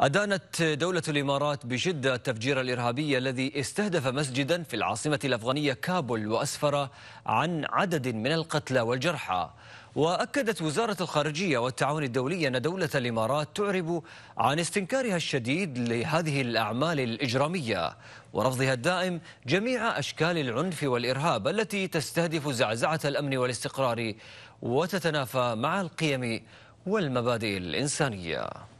أدانت دولة الإمارات بشدة التفجير الإرهابي الذي استهدف مسجدا في العاصمة الأفغانية كابول وأسفر عن عدد من القتلى والجرحى وأكدت وزارة الخارجية والتعاون الدولي أن دولة الإمارات تعرب عن استنكارها الشديد لهذه الأعمال الإجرامية ورفضها الدائم جميع أشكال العنف والإرهاب التي تستهدف زعزعة الأمن والاستقرار وتتنافى مع القيم والمبادئ الإنسانية